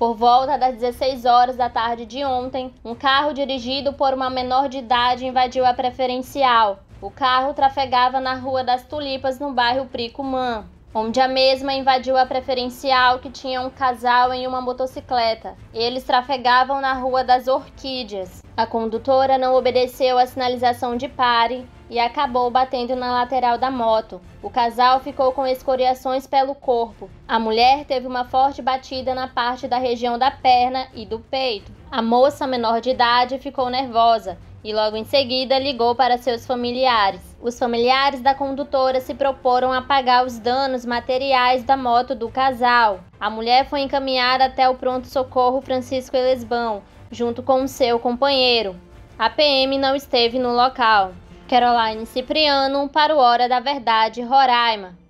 Por volta das 16 horas da tarde de ontem, um carro dirigido por uma menor de idade invadiu a preferencial. O carro trafegava na Rua das Tulipas, no bairro Pricumã, onde a mesma invadiu a preferencial que tinha um casal em uma motocicleta. Eles trafegavam na Rua das Orquídeas. A condutora não obedeceu à sinalização de pare e acabou batendo na lateral da moto. O casal ficou com escoriações pelo corpo. A mulher teve uma forte batida na parte da região da perna e do peito. A moça menor de idade ficou nervosa e logo em seguida ligou para seus familiares. Os familiares da condutora se proporam a pagar os danos materiais da moto do casal. A mulher foi encaminhada até o pronto-socorro Francisco Elesbão, junto com seu companheiro. A PM não esteve no local. Caroline Cipriano para o Hora da Verdade, Roraima.